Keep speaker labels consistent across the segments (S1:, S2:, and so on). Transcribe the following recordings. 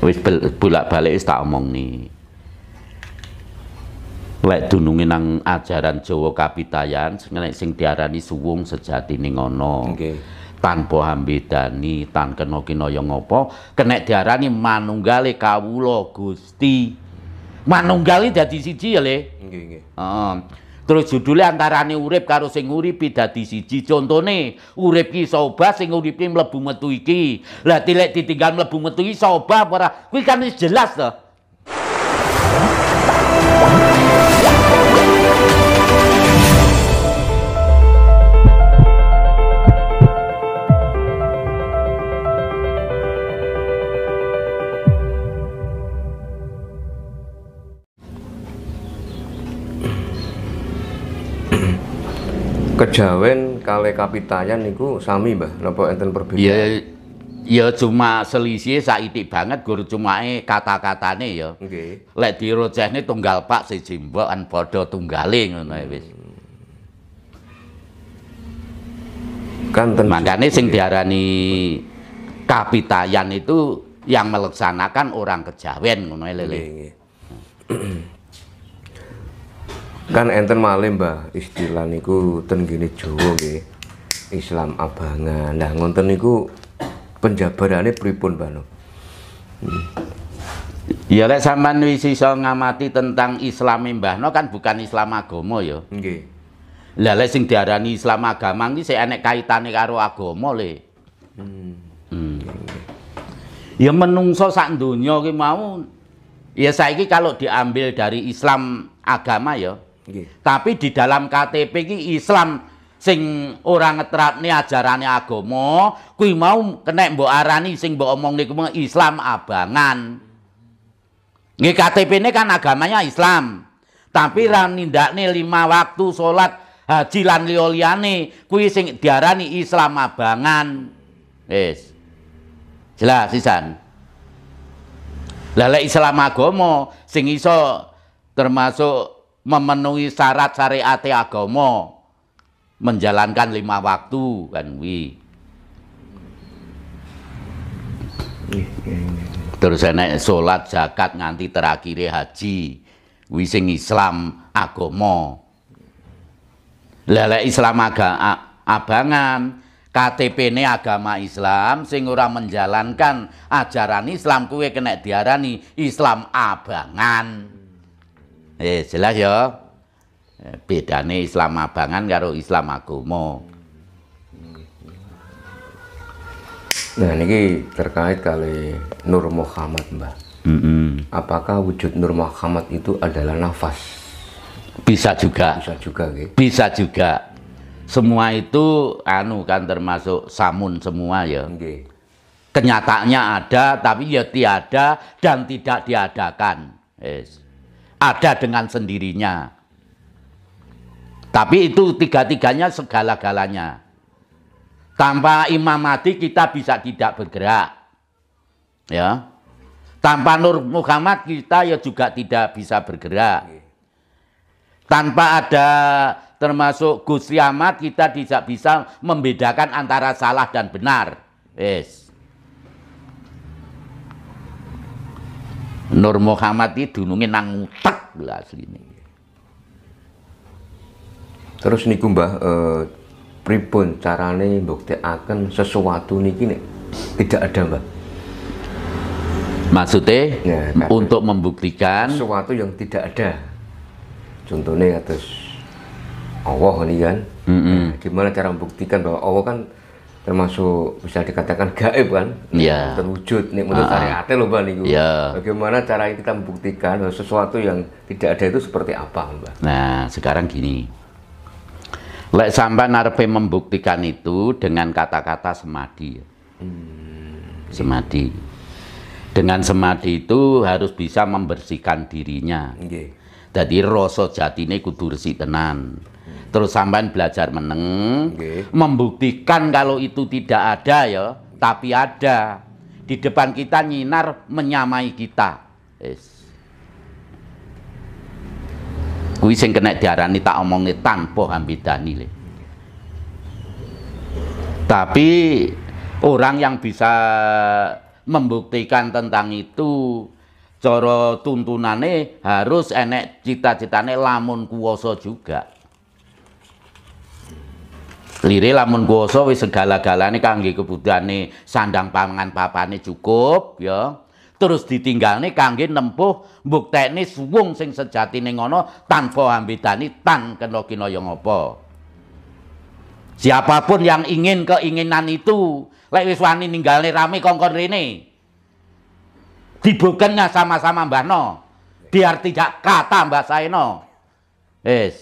S1: wis bolak-balik wis tak omongni lek dununge nang ajaran Jawa Kapitayan sing sing diarani suwung sejatine ngono. Nggih. Okay. Tanpa hambedani, tan kena kinaya ngapa, kenek diarani manunggale kawula Gusti. Manunggale dadi siji ya, Le. Nggih, nggih. Heeh. Terus judulnya antarane urip karo sing uripi dadi siji. Contone urip ki iso obah sing uripi mlebu metu iki. Lah tilek ditinggal mlebu metu iso obah apa Kuwi kan jelas to.
S2: kejawen
S1: kale kapitayan niku sami mbah napa enten perbedaan ya ya cuma selisih saitik banget gur cumae kata-katane ya nggih okay. lek ini tunggal pak siji an padha tunggale ngono e, wis tentu. makanya sing diarani kapitayan itu yang melaksanakan orang kejawen ngono e, lho
S2: kan enten malih Mbah istilah niku ten gini jowo nggih Islam abangan nah ngonten niku penjabarannya pripun Mbah no hmm.
S1: Ya lek sampean wis iso ngamati tentang Islam Mbah no kan bukan Islam agama yo ya. Nggih. Lah lek sing diarani Islam agama iki sik enek kaitane karo agama le. Hmm. hmm. Ya menungso sak donya ki mau ya saiki kalau diambil dari Islam agama ya tapi di dalam KTP ini Islam sing orang ngetrap nih ajarannya agomo kui mau kena mbok arani sing mbok nih kuwi Islam abangan. Nih ktp ini kan agamanya Islam. Tapi ndak nih lima waktu sholat haji lan liya kui sing diarani Islam abangan. Yes. Jelas sisan. lele Islam agomo sing iso termasuk memenuhi syarat syariat agama menjalankan lima waktu kan wi terus enek sholat zakat nganti terakhir haji wi sing Islam agama lele Islam agama abangan ktp ini agama Islam sing ora menjalankan ajaran Islam kue kena diarani Islam abangan. Eh jelas ya. Eh, bedane Islam abangan karo Islam agama. Nah ini
S2: terkait kali Nur Muhammad Mbak. Mm -hmm. Apakah wujud Nur Muhammad
S1: itu adalah nafas? Bisa juga. Bisa juga, gitu. Bisa juga. Semua itu anu kan termasuk samun semua ya. Okay. Kenyataannya ada tapi ya tiada dan tidak diadakan. Yes ada dengan sendirinya. Tapi itu tiga-tiganya segala-galanya. Tanpa imam mati kita bisa tidak bergerak. Ya. Tanpa Nur Muhammad kita ya juga tidak bisa bergerak. Tanpa ada termasuk Gus Ahmad kita tidak bisa membedakan antara salah dan benar. Yes. Nur Muhammad itu dununge nang lah asli ini. Terus niku Mbah
S2: eh, pripun carane akan sesuatu niki nih tidak ada Mbah? Maksudnya ya, untuk membuktikan sesuatu yang tidak ada. Contohnya atas Allah ini kan. Mm -hmm. gimana cara membuktikan bahwa Allah kan termasuk bisa dikatakan gaib kan ya.
S1: terwujud nih menurut ah, ah. syariat
S2: loh mbak niku ya. bagaimana cara kita membuktikan sesuatu
S1: yang tidak ada itu seperti apa mbak nah sekarang gini lek sampai narpe membuktikan itu dengan kata-kata semadi ya. hmm. semadi dengan semadi itu harus bisa membersihkan dirinya okay. jadi rasa ini kudu si tenan Terus sampean belajar meneng, okay. membuktikan kalau itu tidak ada ya, tapi ada. Di depan kita nyinar menyamai kita. Yes. Kuwi sing kena diarani tak omongnya tanpa hambidani le. Tapi orang yang bisa membuktikan tentang itu coro tuntunane harus enek cita-citane lamun kuwoso juga. Lire lamun kuwasa wis segala-galane kangge kebutuhane sandang pangan papane cukup ya. Terus ditinggalne kangge nempuh mbuktekne wong sing sejatine ngono tanpa hambidani tan kena kinaya ngapa. Siapapun yang ingin keinginan itu, lek wis wani ninggalne rame kongkon rene. Dibukennya sama-sama Mbah No. Biar tidak kata Mbah Saeno. Wis. Yes.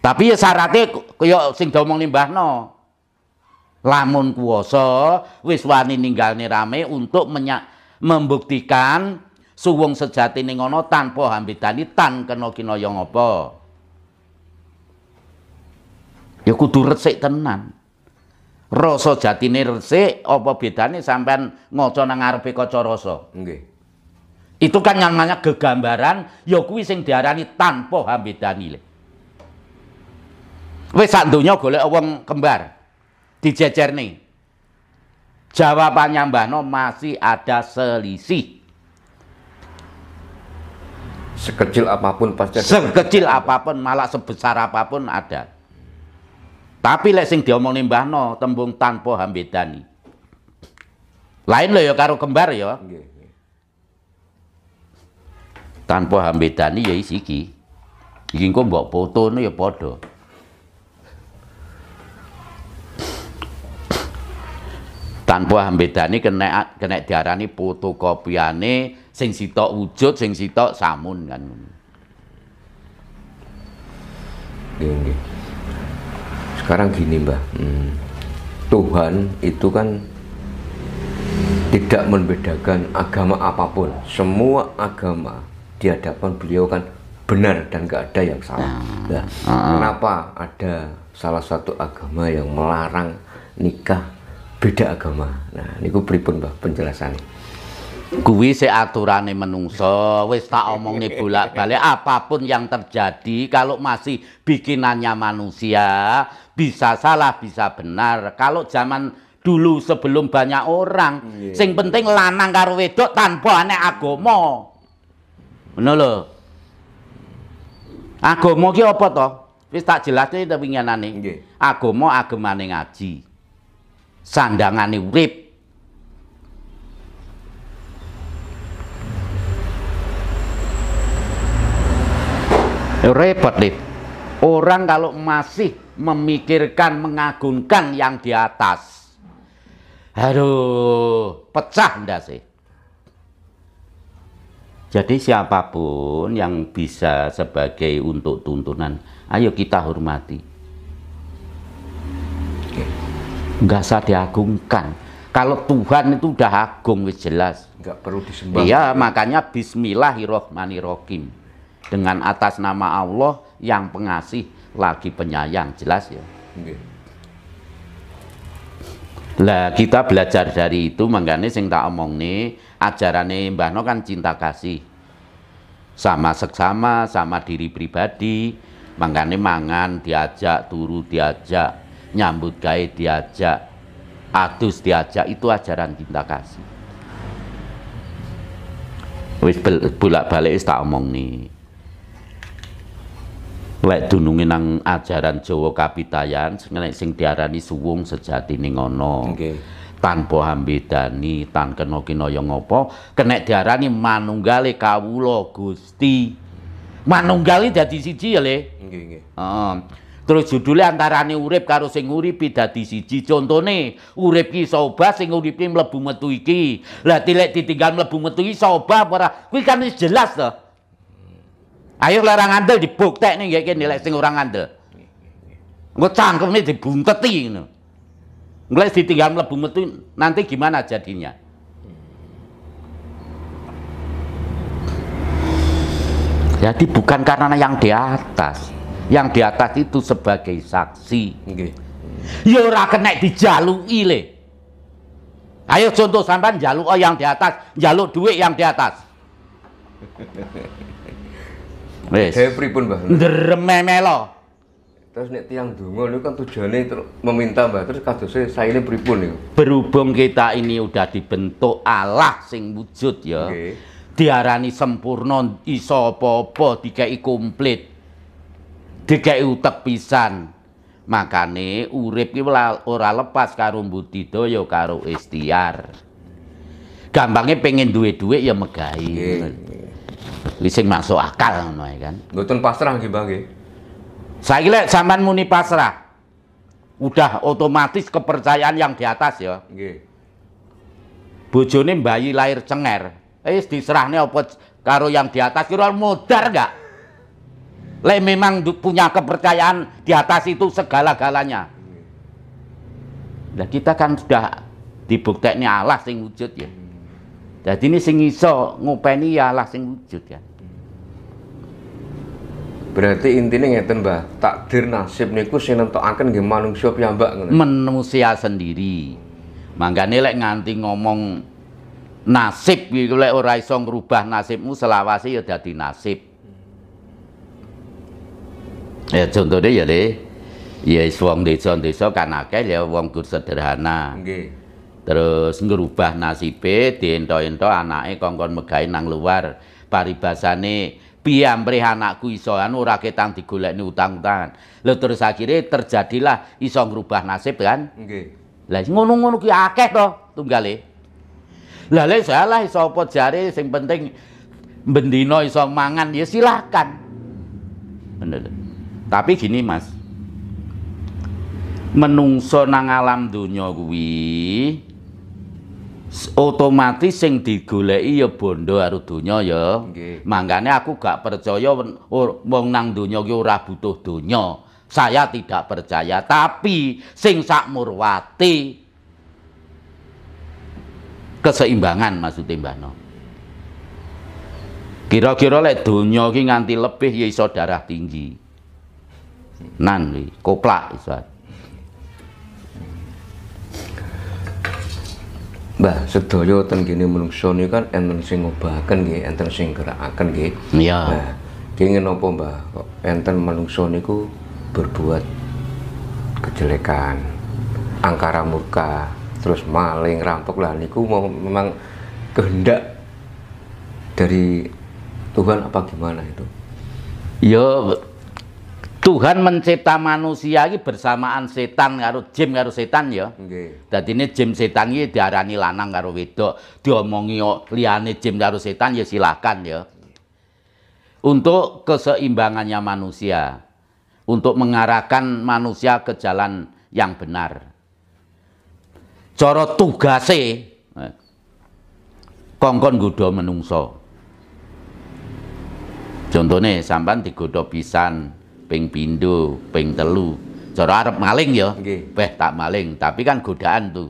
S1: Tapi ya syaratnya kaya sing diomong no, Lamun kuoso wiswani ninggal nih rame untuk menyak, membuktikan suwung sejati ning ana tanpa hambidani tan kena no yongopo. Ya kudu resik tenan. Rasa jatine resik apa bedane sampean ngaca nang ngarepe kaca rasa? Nggih. Itu kan namanya gegambaran ya kuwi sing diarani tanpa le. Wis sak donya golek wong kembar. Dijejerni. Jawabannya Mbah No masih ada selisih.
S2: Sekecil apapun pasti ada. Sekecil
S1: apapun malah sebesar apapun ada. Tapi lek sing diomongin Mbah No tembung tanpa hambedani. Lain lo ya karo kembar ya. Tanpa hambedani ya isiki iki. Iki engko mbok fotone ya padha. tanpa hambedani kena kena diarani fotokopiane sing sitok wujud sing sitok samun kan Gini.
S2: sekarang gini mbah hmm. Tuhan itu kan tidak membedakan agama apapun semua agama di hadapan beliau kan benar dan gak ada yang salah nah, uh -uh. kenapa ada salah satu agama yang melarang nikah beda agama. Nah, niku pripun Mbah penjelasannya?
S1: Kuwi se aturane menungso, wis tak omongne bolak-balik apapun yang terjadi kalau masih bikinannya manusia bisa salah bisa benar. Kalau zaman dulu sebelum banyak orang, yeah. sing penting lanang karo wedok tanpa aneh agama. Ngono lho. Agama ki apa to? Wis tak jelasne ngene. Nggih. Agama agemane ngaji sandangane urip. Repot, nih. Orang kalau masih memikirkan, mengagungkan yang di atas. Aduh, pecah ndak sih? Jadi siapapun yang bisa sebagai untuk tuntunan, ayo kita hormati. nggak usah diagungkan kalau Tuhan itu udah agung jelas nggak perlu disembah iya makanya Bismillahirrohmanirrohim dengan atas nama Allah yang pengasih lagi penyayang jelas ya Lah kita belajar dari itu menggani sing tak omong nih ajaran nih Mbah No kan cinta kasih sama seksama sama diri pribadi menggani mangan diajak turu diajak nyambut gawe diajak adus diajak itu ajaran cinta kasih wis bolak balik tak omong nih lek dunungi nang ajaran Jawa Kapitayan sing sing diarani suwung sejati ning ngono okay. tanpa hambedani tan kena kinaya ngopo kenek diarani manunggale kawula Gusti manunggale dadi siji ya le nggih nggih um, Terus judulnya antarane urip karo sing uripi dadi siji. Contone urip ki soba sing uripi mlebu metu iki. Lah tilek ditinggal mlebu metu iki soba para ora? Kuwi kan wis jelas to. Ayo larang ngandel dibuktekne nih kene lek sing ora ngandel. Engko cangkeme dibunteti ngono. Engko ditinggal mlebu metu nanti gimana jadinya? Jadi bukan karena yang di atas yang di atas itu sebagai saksi. Okay. Ya ora kena ile. le. Ayo contoh sampean jaluk oh yang di atas, jaluk duit yang di atas.
S2: Wes. Hepri pun Mbah.
S1: Nderememelo. Terus nek tiang donga niku kan tujuannya terus meminta Mbah, terus kadose ini pripun niku? Berhubung kita ini udah dibentuk Allah sing wujud ya. Okay. Diarani sempurna iso apa-apa dikeki komplit dikei utek pisan makane urip ki ora lepas karo budidaya karo istiar gampangnya pengen duit-duit ya megahi wis sing masuk akal ngono kan mboten pasrah nggih Bang nggih saiki lek sampean muni pasrah udah otomatis kepercayaan yang di atas ya nggih bojone bayi lahir cenger eh diserahne apa karo yang di atas kira modar enggak le memang punya kepercayaan di atas itu segala-galanya nah kita kan sudah ini Allah sing wujud ya jadi ini sing iso ngupeni ya Allah sing wujud ya berarti intinya ngeten mbah takdir nasib niku sing nentokaken nggih manungsa piyambak ngono manusia sendiri Mangga lek nganti ngomong nasib iki lek ora iso ngrubah nasibmu selawase ya dadi nasib Ya contohnya ya deh ya suang desa-desa karena kayak ya wong kur sederhana. Nggih. Terus ngerubah nasibe diento-ento anaknya kongkon megahe nang luar. Paribasane piamprih anakku isoan anu ora ketang digolekne utang-utangan. lalu terus akhirnya terjadilah iso ngerubah nasib kan? Nggih. Lah ngono-ngono ki akeh to tunggale. Lah le salah iso apa jare sing penting bendino iso mangan ya silahkan. Bener. Tapi gini Mas. Menungso nang alam dunia kuwi otomatis sing digoleki ya bondo karo dunia ya. Okay. Mangkane aku gak percaya wong nang dunia kuwi ora butuh dunia Saya tidak percaya, tapi sing sak murwati keseimbangan maksudnya Mbak No. Kira-kira lek dunia ki nganti lebih ya iso tinggi nan kopla, koplak istilah.
S2: Mbah, sedaya ten kene menungso niku kan enten sing ngobahaken nggih, enten sing gerakaken nggih. Iya. kenging napa Mbah? Enten menungso niku berbuat kejelekan, angkara murka, terus maling, rampok lah niku mau memang kehendak dari Tuhan apa gimana itu?
S1: Ya Tuhan mencipta manusia ini bersamaan setan karo jim karo setan ya. Jadi Okay. ini jim setan ini diarani lanang karo wedok, diomongi liane jim karo setan ya silakan ya. Untuk keseimbangannya manusia, untuk mengarahkan manusia ke jalan yang benar. Coro tugase eh, kongkon gudo menungso. Contohnya sampan digodha pisan, ping pindho, ping telu. Cara arep maling ya. Nggih. Beh tak maling, tapi kan godaan tuh.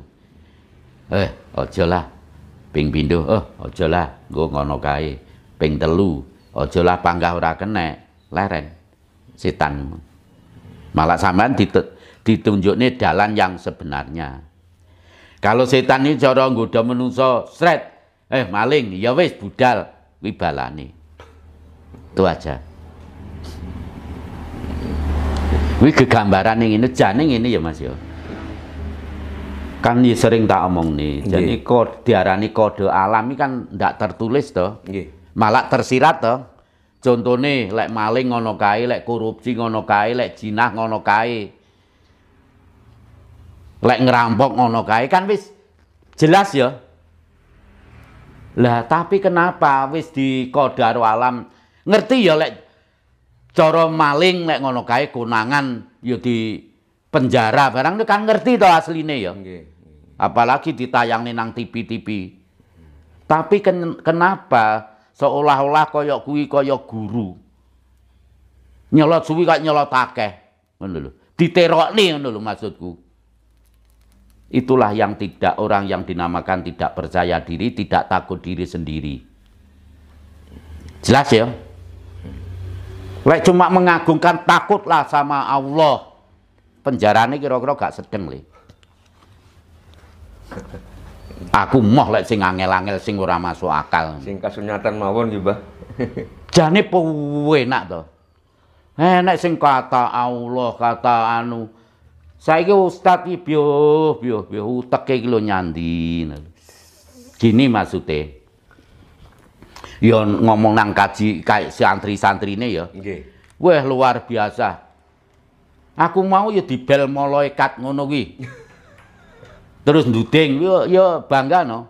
S1: Eh, aja lah. Ping pindho, eh aja lah, nggo ngono kae. Ping telu, aja lah panggah ora kenek, leren. Setan. Malah sampean ditunjukne dalan yang sebenarnya. Kalau setan ini cara nggoda menungso, sret, eh maling, ya wis budal, kuwi Itu aja. Wih, yang yang ini yang ini ya Mas ya. Kan ini sering tak omong nih. Jadi kode diarani kode ini kan tidak tertulis toh. Malah tersirat toh. nih, lek maling ngono kai, lek korupsi ngono kai, lek jinah ngono kai, Lek ngerampok ngono kai kan wis jelas ya. Lah tapi kenapa wis di kode alam ngerti ya lek Cara maling lek ngono kae konangan ya di penjara barang itu kan ngerti to asline ya. Nggih. Apalagi ditayangne nang TV-TV. Tapi ken kenapa seolah-olah koyok kuwi koyok guru. Nyelot suwi kok nyelot akeh. Ngono lho. Diterokne ngono lho maksudku. Itulah yang tidak orang yang dinamakan tidak percaya diri, tidak takut diri sendiri. Jelas ya? Lek cuma mengagungkan takutlah sama Allah. ini kira-kira gak sedeng li. Aku moh lek sing angel-angel sing ora masuk akal. Sing kasunyatan mawon nggih, Mbah. Jane penak to. Enak eh, sing kata Allah, kata anu. Saiki ustaz iki biuh, biuh, biuh uteke iki lho nyandi. Gini maksudnya ya ngomong nang kaji kayak santri-santrine ya. Okay. Wah luar biasa. Aku mau ya bel malaikat ngono kuwi. Terus nduding yo yo bangga no.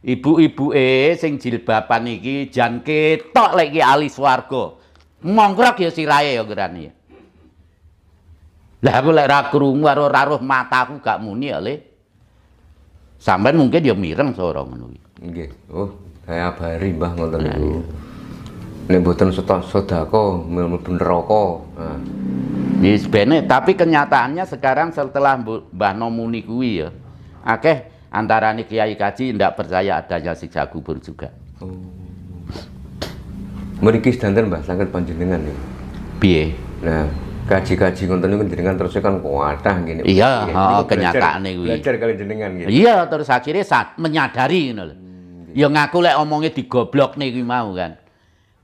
S1: Ibu-ibu eh sing jilbaban iki jan ketok lek iki ahli swarga. Mongkrok ya sirae ya gerani. Ya. Lah aku lek ra krungu karo raruh mataku gak muni ya, Le. Sampeyan mungkin ya mireng sora ngono Oke.
S2: Nggih. Oh, saya bari mbah ngoten nah, niku iya. nek mboten
S1: sedako mlebu neraka nah Yes, iya, bene, tapi kenyataannya sekarang setelah Mbah Nomuni kuwi ya. Akeh antarane kiai kaji ndak percaya adanya siksa kubur juga.
S2: Oh. Mriki sedanten Mbah sangat panjenengan ya. Piye? Nah, kaji-kaji ngoten niku
S1: jenengan terus kan kuatah ngene. Iya, heeh kenyataane kuwi. Belajar
S2: kali jenengan gitu. Iya,
S1: terus akhirnya saat menyadari ngono lho gitu. Ya ngaku lek omongnya digoblok nih mau kan.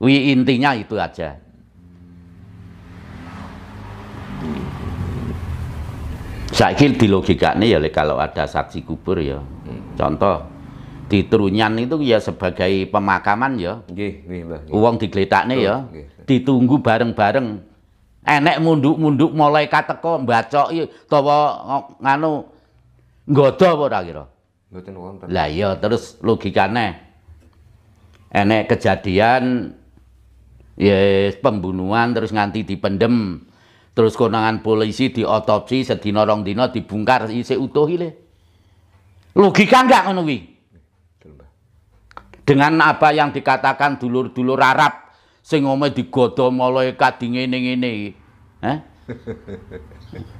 S1: intinya itu aja. Saiki di ini ya kalau ada saksi kubur ya. Contoh di Trunyan itu ya sebagai pemakaman ya. uang nggih, Mbah. ya. Ditunggu bareng-bareng. Enek munduk-munduk mulai katako mbacok tawa nganu nggodha apa ora kira? Mboten wonten. Lah iya terus logikane enek kejadian ya yes, pembunuhan terus nganti dipendem. Terus konangan polisi diotopsi sedina rong dina dibungkar isih utuh ile. Logika enggak ngono Dengan apa yang dikatakan dulur-dulur Arab sing ome digodha malaikat dingene-ngene iki.